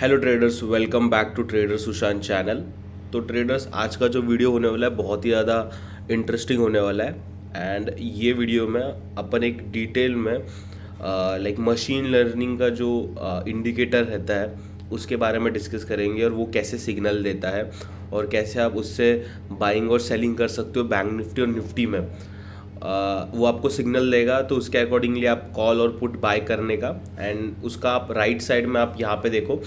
hello traders welcome back to trader Sushant channel तो traders आज का जो वीडियो होने वाला है बहुत ही ज़्यादा इंटरेस्टिंग होने वाला है एंड ये वीडियो में अपन एक डिटेल में लाइक मशीन लर्निंग का जो इंडिकेटर रहता है उसके बारे में डिस्कस करेंगे और वो कैसे सिग्नल देता है और कैसे आप उससे बाइंग और सेलिंग कर सकते हो बैंक निफ्टी और निफ्टी में आ, वो आपको सिग्नल देगा तो उसके अकॉर्डिंगली आप कॉल और पुट बाय करने का एंड उसका आप राइट right साइड में आप यहाँ पे देखो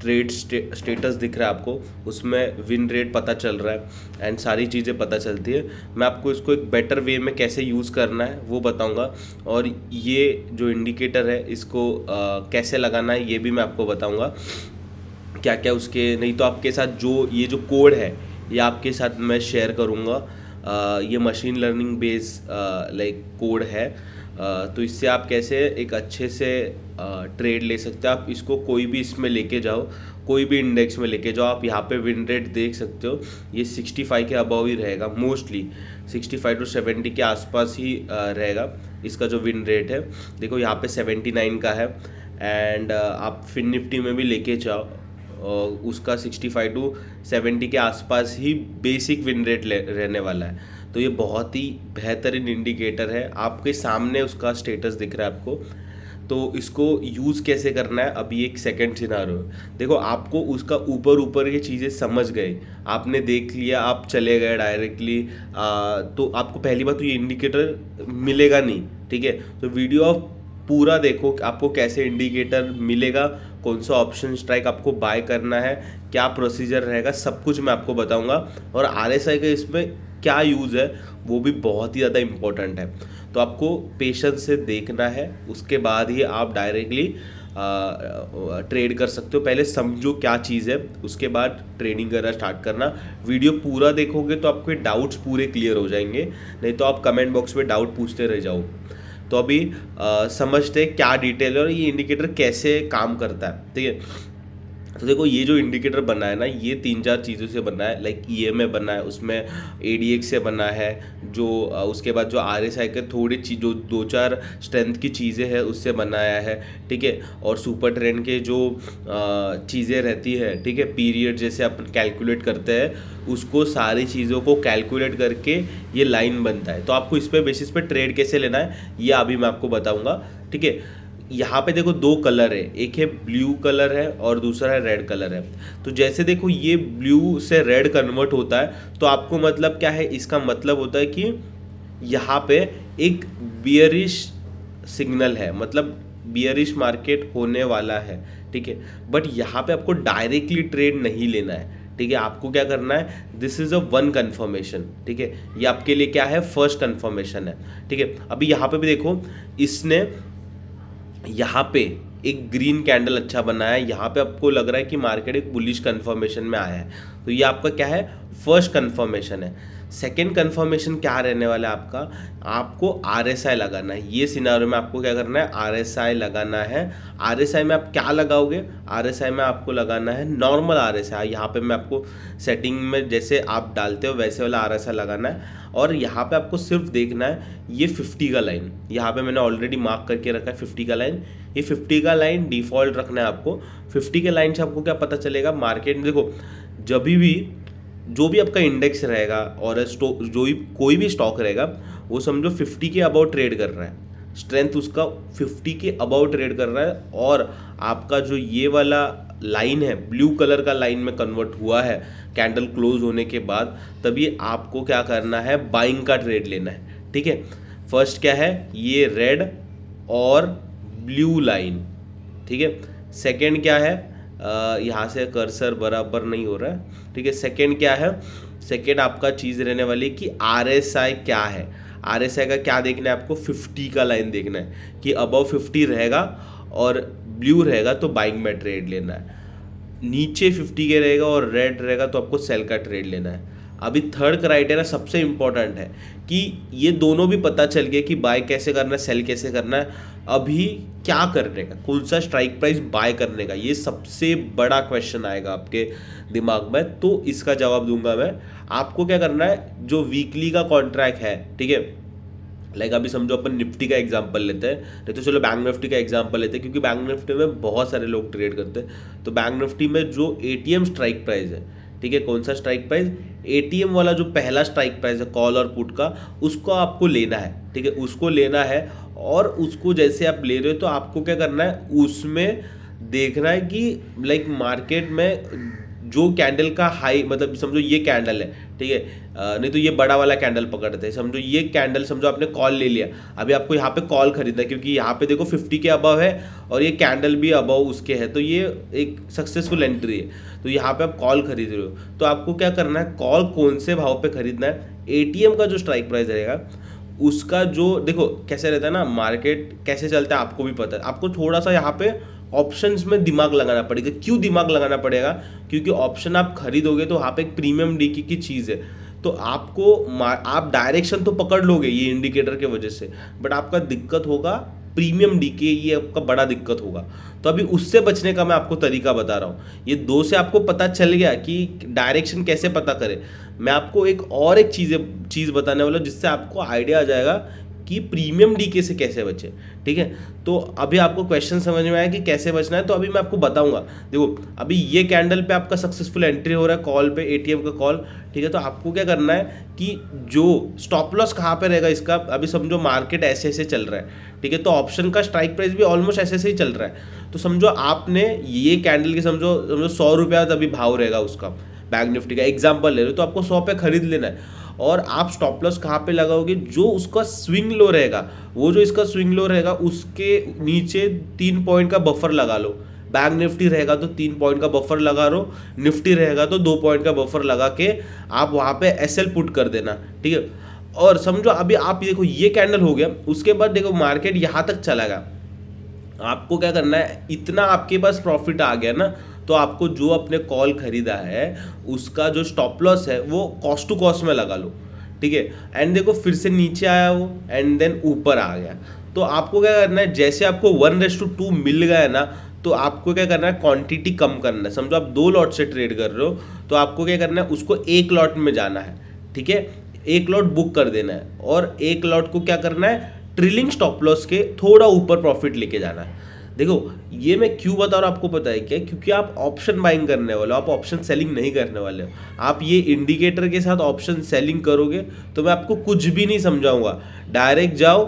ट्रेड स्टे, स्टेटस दिख रहा है आपको उसमें विन रेट पता चल रहा है एंड सारी चीज़ें पता चलती है मैं आपको इसको एक बेटर वे में कैसे यूज़ करना है वो बताऊँगा और ये जो इंडिकेटर है इसको आ, कैसे लगाना है ये भी मैं आपको बताऊँगा क्या क्या उसके नहीं तो आपके साथ जो ये जो कोड है ये आपके साथ मैं शेयर करूँगा ये machine learning base like code है तो इससे आप कैसे एक अच्छे से ट्रेड ले सकते हैं आप इसको कोई भी इसमें लेके जाओ कोई भी इंडेक्स में लेके जाओ आप यहाँ पे विन रेट देख सकते हो ये 65 के अबव ही रहेगा मोस्टली 65 टू 70 के आसपास ही रहेगा इसका जो विन रेट है देखो यहाँ पे 79 का है एंड आप फिन निफ्टी में भी लेके जाओ उसका 65 टू 70 के आसपास ही बेसिक विन रेट रहने वाला है तो ये बहुत ही बेहतरीन इंडिकेटर है आपके सामने उसका स्टेटस दिख रहा है आपको तो इसको यूज़ कैसे करना है अभी एक सेकेंड सिनारो देखो आपको उसका ऊपर ऊपर की चीज़ें समझ गए आपने देख लिया आप चले गए डायरेक्टली तो आपको पहली बात तो ये इंडिकेटर मिलेगा नहीं ठीक है तो वीडियो आप पूरा देखो आपको कैसे इंडिकेटर मिलेगा कौन सा ऑप्शन स्ट्राइक आपको बाय करना है क्या प्रोसीजर रहेगा सब कुछ मैं आपको बताऊंगा और आर एस आई का इसमें क्या यूज़ है वो भी बहुत ही ज़्यादा इम्पोर्टेंट है तो आपको पेशेंस से देखना है उसके बाद ही आप डायरेक्टली ट्रेड कर सकते हो पहले समझो क्या चीज़ है उसके बाद ट्रेडिंग करना स्टार्ट करना वीडियो पूरा देखोगे तो आपके डाउट्स पूरे क्लियर हो जाएंगे नहीं तो आप कमेंट बॉक्स में डाउट पूछते रह जाओ तो अभी आ, समझते क्या डिटेल है और ये इंडिकेटर कैसे काम करता है ठीक है तो देखो ये जो इंडिकेटर बना है ना ये तीन चार चीज़ों से बना है लाइक ई एम बना है उसमें ए डी एक्स से बना है जो उसके बाद जो आर एस आई के थोड़ी चीज जो दो चार स्ट्रेंथ की चीज़ें हैं उससे बनाया है ठीक है और सुपर ट्रेंड के जो चीज़ें रहती है ठीक है पीरियड जैसे अपन कैलकुलेट करते हैं उसको सारी चीज़ों को कैलकुलेट करके ये लाइन बनता है तो आपको इस पर बेसिस पे ट्रेड कैसे लेना है ये अभी मैं आपको बताऊँगा ठीक है यहाँ पे देखो दो कलर है एक है ब्लू कलर है और दूसरा है रेड कलर है तो जैसे देखो ये ब्लू से रेड कन्वर्ट होता है तो आपको मतलब क्या है इसका मतलब होता है कि यहाँ पे एक बियरिश सिग्नल है मतलब बियरिश मार्केट होने वाला है ठीक है बट यहाँ पे आपको डायरेक्टली ट्रेड नहीं लेना है ठीक है आपको क्या करना है this is a one confirmation ठीक है ये आपके लिए क्या है फर्स्ट कन्फर्मेशन है ठीक है अभी यहाँ पे भी देखो इसने यहाँ पे एक ग्रीन कैंडल अच्छा बना है यहाँ पे आपको लग रहा है कि मार्केट एक बुलिश कन्फर्मेशन में आया है तो ये आपका क्या है फर्स्ट कन्फर्मेशन है सेकेंड कन्फर्मेशन क्या रहने वाला है आपका आपको आर एस आई लगाना है ये सिनारो में आपको क्या करना है आर एस आई लगाना है आर एस आई में आप क्या लगाओगे आर एस आई में आपको लगाना है नॉर्मल आर एस आई यहाँ पर मैं आपको सेटिंग में जैसे आप डालते हो वैसे वाला आर एस आई लगाना है और यहाँ पे आपको सिर्फ देखना है ये फिफ्टी का लाइन यहाँ पे मैंने ऑलरेडी मार्क करके रखा है फिफ्टी का लाइन ये फिफ्टी का लाइन डिफ़ॉल्ट रखना है आपको फिफ्टी के लाइन से आपको क्या पता चलेगा मार्केट देखो जब भी जो भी आपका इंडेक्स रहेगा और जो भी कोई भी स्टॉक रहेगा वो समझो फिफ्टी के अबाउ ट्रेड कर रहा है स्ट्रेंथ उसका 50 के अबाउट ट्रेड कर रहा है और आपका जो ये वाला लाइन है ब्लू कलर का लाइन में कन्वर्ट हुआ है कैंडल क्लोज होने के बाद तभी आपको क्या करना है बाइंग का ट्रेड लेना है ठीक है फर्स्ट क्या है ये रेड और ब्लू लाइन ठीक है सेकेंड क्या है यहाँ से कर्सर बराबर नहीं हो रहा है ठीक है सेकेंड क्या है सेकेंड आपका चीज़ रहने वाली कि आर क्या है आर का क्या देखना है आपको फिफ्टी का लाइन देखना है कि अबव फिफ्टी रहेगा और ब्लू रहेगा तो बाइंग में ट्रेड लेना है नीचे फिफ्टी के रहेगा और रेड रहेगा तो आपको सेल का ट्रेड लेना है अभी थर्ड क्राइटेरिया सबसे इम्पॉर्टेंट है कि ये दोनों भी पता चल गया कि बाय कैसे करना है सेल कैसे करना है अभी क्या करने का कौन सा स्ट्राइक प्राइस बाय करने का ये सबसे बड़ा क्वेश्चन आएगा आपके दिमाग में तो इसका जवाब दूंगा मैं आपको क्या करना है जो वीकली का कॉन्ट्रैक्ट है ठीक है लाइक अभी समझो अपन निफ्टी का एग्जाम्पल लेते हैं नहीं तो चलो बैंक निफ्टी का एग्जाम्पल लेते हैं क्योंकि बैंक निफ्टी में बहुत सारे लोग ट्रेड करते हैं तो बैंक निफ्टी में जो ए स्ट्राइक प्राइस है ठीक है कौन सा स्ट्राइक प्राइस एटीएम वाला जो पहला स्ट्राइक प्राइस है कॉल और पुट का उसको आपको लेना है ठीक है उसको लेना है और उसको जैसे आप ले रहे हो तो आपको क्या करना है उसमें देखना है कि लाइक मार्केट में जो कैंडल का हाई मतलब समझो ये कैंडल है ठीक है नहीं तो ये बड़ा वाला कैंडल पकड़ते हैं समझो ये कैंडल समझो आपने कॉल ले लिया अभी आपको यहाँ पे कॉल खरीदना है क्योंकि यहाँ पे देखो 50 के अबव है और ये कैंडल भी अबव उसके है तो ये एक सक्सेसफुल एंट्री है तो यहाँ पे आप कॉल खरीद रहे हो तो आपको क्या करना है कॉल कौन से भाव पर खरीदना है ए का जो स्ट्राइक प्राइस रहेगा उसका जो देखो कैसे रहता है ना मार्केट कैसे चलता है आपको भी पता है आपको थोड़ा सा यहाँ पे ऑप्शंस में दिमाग लगाना पड़ेगा क्यों दिमाग लगाना पड़ेगा क्योंकि ऑप्शन आप खरीदोगे तो आप एक प्रीमियम डीकी की चीज़ है तो आपको आप डायरेक्शन तो पकड़ लोगे ये इंडिकेटर के वजह से बट आपका दिक्कत होगा प्रीमियम डीके ये आपका बड़ा दिक्कत होगा तो अभी उससे बचने का मैं आपको तरीका बता रहा हूँ ये दो से आपको पता चल गया कि डायरेक्शन कैसे पता करें मैं आपको एक और एक चीज़ चीज़ बताने वाला जिससे आपको आइडिया आ जाएगा कि प्रीमियम डीके से कैसे बचे ठीक है तो अभी आपको क्वेश्चन समझ में आया कि कैसे बचना है तो अभी मैं आपको बताऊंगा देखो अभी ये कैंडल पे आपका सक्सेसफुल एंट्री हो रहा है कॉल पे एटीएम का कॉल ठीक है तो आपको क्या करना है कि जो स्टॉप लॉस कहाँ पे रहेगा इसका अभी समझो मार्केट ऐसे ऐसे चल रहा है ठीक है तो ऑप्शन का स्ट्राइक प्राइस भी ऑलमोस्ट ऐसे ऐसे ही चल रहा है तो समझो आपने ये कैंडल के समझो समझो सौ रुपया अभी भाव रहेगा उसका बैंक निफ्टी का एग्जाम्पल ले रहे हो तो आपको सौ पे खरीद लेना है और आप स्टॉप लॉस कहाँ पे लगाओगे जो उसका स्विंग लो रहेगा वो जो इसका स्विंग लो रहेगा उसके नीचे तीन पॉइंट का बफर लगा लो बैंक निफ्टी रहेगा तो तीन पॉइंट का बफर लगा लो निफ्टी रहेगा तो दो पॉइंट का बफर लगा के आप वहाँ पे एस पुट कर देना ठीक है और समझो अभी आप देखो ये कैंडल हो गया उसके बाद देखो मार्केट यहाँ तक चला गया आपको क्या करना है इतना आपके पास प्रॉफिट आ गया ना तो आपको जो अपने कॉल खरीदा है उसका जो स्टॉप लॉस है वो कॉस्ट टू कॉस्ट में लगा लो ठीक है एंड देखो फिर से नीचे आया वो एंड देन ऊपर आ गया तो आपको क्या करना है जैसे आपको वन रेस टू टू मिल गया ना तो आपको क्या करना है क्वांटिटी कम करना है समझो आप दो लॉट से ट्रेड कर रहे हो तो आपको क्या करना है उसको एक लॉट में जाना है ठीक है एक लॉट बुक कर देना है और एक लॉट को क्या करना है ट्रिलिंग स्टॉप लॉस के थोड़ा ऊपर प्रॉफिट लेके जाना है देखो ये मैं क्यों बता रहा हूँ आपको पता है क्या क्योंकि आप ऑप्शन बाइंग करने वाले हो आप ऑप्शन सेलिंग नहीं करने वाले हो आप ये इंडिकेटर के साथ ऑप्शन सेलिंग करोगे तो मैं आपको कुछ भी नहीं समझाऊंगा डायरेक्ट जाओ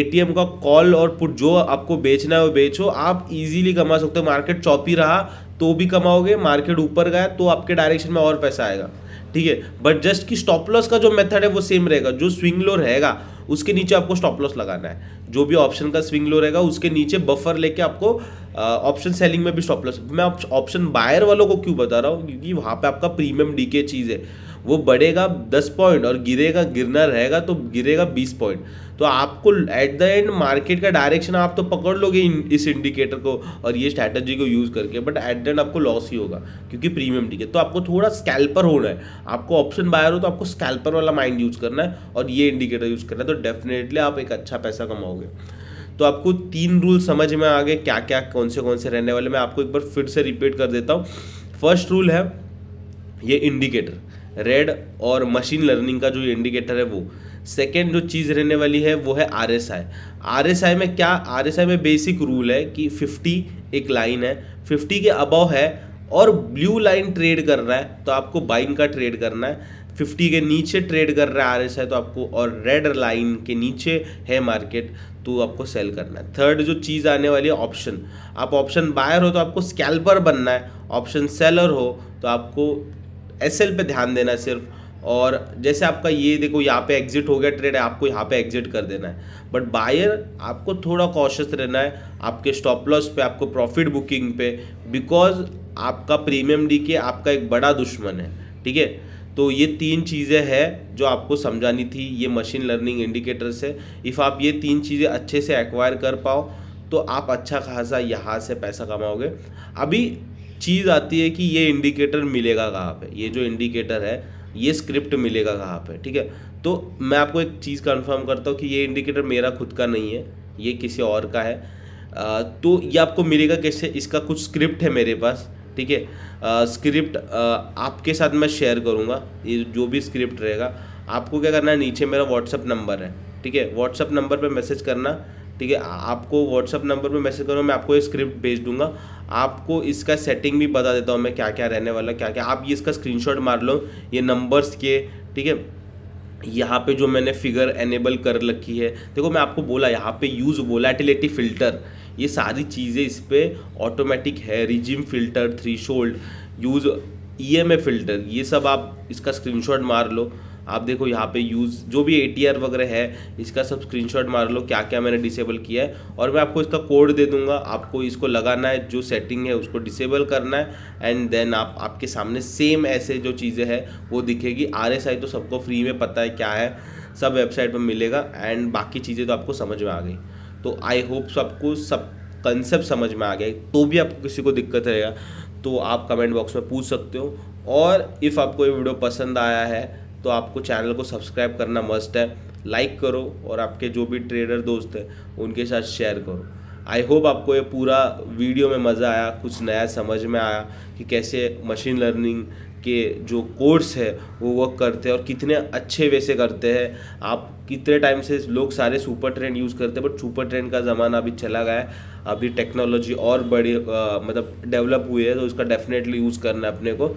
एटीएम का कॉल और पुट जो आपको बेचना है वो बेचो आप इजीली कमा सकते हो मार्केट चौपी रहा तो भी कमाओगे मार्केट ऊपर गया तो आपके डायरेक्शन में और पैसा आएगा ठीक है बट जस्ट कि स्टॉप लॉस का जो मेथड है वो सेम रहेगा जो स्विंग लो रहेगा उसके नीचे आपको स्टॉप लॉस लगाना है जो भी ऑप्शन का स्विंग लो रहेगा उसके नीचे बफर लेके आपको ऑप्शन सेलिंग में भी स्टॉप लॉस मैं ऑप्शन बायर वालों को क्यों बता रहा हूँ क्योंकि वहाँ पे आपका प्रीमियम डी के चीज़ है वो बढ़ेगा दस पॉइंट और गिरेगा गिरना रहेगा तो गिरेगा बीस पॉइंट तो आपको एट द एंड मार्केट का डायरेक्शन आप तो पकड़ लोगे इस इंडिकेटर को और ये स्ट्रैटेजी को यूज़ करके बट एट द एंड आपको लॉस ही होगा क्योंकि प्रीमियम टिकट तो आपको थोड़ा स्कैल्पर होना है आपको ऑप्शन बायर हो तो आपको स्कैल्पर वाला माइंड यूज़ करना है और ये इंडिकेटर यूज़ करना है तो डेफिनेटली आप एक अच्छा पैसा कमाओगे तो आपको तीन रूल समझ में आ गए क्या क्या कौन से कौन से रहने वाले मैं आपको एक बार फिर से रिपीट कर देता हूँ फर्स्ट रूल है ये इंडिकेटर रेड और मशीन लर्निंग का जो इंडिकेटर है वो सेकेंड जो चीज़ रहने वाली है वो है R S I R S I में क्या आर एस आई में बेसिक रूल है कि फिफ्टी एक लाइन है फिफ्टी के अबव है और ब्लू लाइन ट्रेड कर रहा है तो आपको बाइंग का ट्रेड करना है फिफ्टी के नीचे ट्रेड कर रहा है आर एस आई तो आपको और रेड लाइन के नीचे है मार्केट तो आपको सेल करना है थर्ड जो चीज़ आने वाली है ऑप्शन आप ऑप्शन बायर हो तो आपको स्कैल्पर बनना है ऑप्शन सेलर हो तो आपको एस एल पे ध्यान देना है सिर्फ और जैसे आपका ये देखो यहाँ पे एग्जिट हो गया ट्रेड है आपको यहाँ पे एग्जिट कर देना है बट बायर आपको थोड़ा कॉशस रहना है आपके स्टॉप लॉस पे आपको प्रॉफिट बुकिंग पे बिकॉज आपका प्रीमियम डी के आपका एक बड़ा दुश्मन है ठीक है तो ये तीन चीज़ें हैं जो आपको समझानी थी ये मशीन लर्निंग इंडिकेटर से इफ़ आप ये तीन चीज़ें अच्छे से एक्वायर कर पाओ तो आप अच्छा खासा यहाँ से पैसा कमाओगे अभी चीज़ आती है कि ये इंडिकेटर मिलेगा कहाँ पे ये जो इंडिकेटर है ये स्क्रिप्ट मिलेगा कहाँ पे ठीक है तो मैं आपको एक चीज़ कंफर्म करता हूँ कि ये इंडिकेटर मेरा खुद का नहीं है ये किसी और का है आ, तो ये आपको मिलेगा कैसे इसका कुछ स्क्रिप्ट है मेरे पास ठीक है स्क्रिप्ट आपके साथ मैं शेयर करूँगा ये जो भी स्क्रिप्ट रहेगा आपको क्या करना है नीचे मेरा व्हाट्सअप नंबर है ठीक है व्हाट्सअप नंबर पर मैसेज करना ठीक है आपको व्हाट्सअप नंबर पर मैसेज करूँगा मैं आपको ये स्क्रिप्ट भेज दूंगा आपको इसका सेटिंग भी बता देता हूँ मैं क्या क्या रहने वाला क्या क्या आप ये इसका स्क्रीन मार लो ये नंबर्स के ठीक है यहाँ पे जो मैंने फिगर एनेबल कर रखी है देखो मैं आपको बोला यहाँ पे यूज़ वोलाटिलिटी फ़िल्टर ये सारी चीज़ें इस पर ऑटोमेटिक है regime filter threshold use E M A filter ये सब आप इसका स्क्रीनशॉट मार लो आप देखो यहाँ पे यूज़ जो भी ए वगैरह है इसका सब स्क्रीनशॉट मार लो क्या क्या मैंने डिसेबल किया है और मैं आपको इसका कोड दे दूंगा आपको इसको लगाना है जो सेटिंग है उसको डिसेबल करना है एंड देन आप आपके सामने सेम ऐसे जो चीज़ें हैं वो दिखेगी आर तो सबको फ्री में पता है क्या है सब वेबसाइट पर मिलेगा एंड बाकी चीज़ें तो आपको समझ में आ गई तो आई होप सबको सब कंसेप्ट समझ में आ गया तो भी आपको किसी को दिक्कत रहेगा तो आप कमेंट बॉक्स में पूछ सकते हो और इफ़ आपको ये वीडियो पसंद आया है तो आपको चैनल को सब्सक्राइब करना मस्ट है लाइक करो और आपके जो भी ट्रेडर दोस्त हैं उनके साथ शेयर करो आई होप आपको ये पूरा वीडियो में मज़ा आया कुछ नया समझ में आया कि कैसे मशीन लर्निंग के जो कोर्स है वो वर्क करते हैं और कितने अच्छे वे से करते हैं आप कितने टाइम से लोग सारे सुपर ट्रेंड यूज़ करते हैं बट सुपर ट्रेंड का ज़माना अभी चला गया है अभी टेक्नोलॉजी और बड़ी मतलब डेवलप हुई है तो उसका डेफिनेटली यूज़ करना है अपने को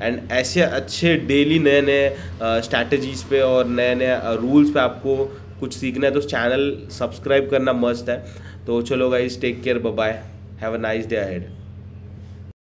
एंड ऐसे अच्छे डेली नए नए स्ट्रैटेजीज़ पे और नए नए रूल्स पे आपको कुछ सीखना है तो चैनल सब्सक्राइब करना मस्त है तो चलो guys take care bye have a nice day ahead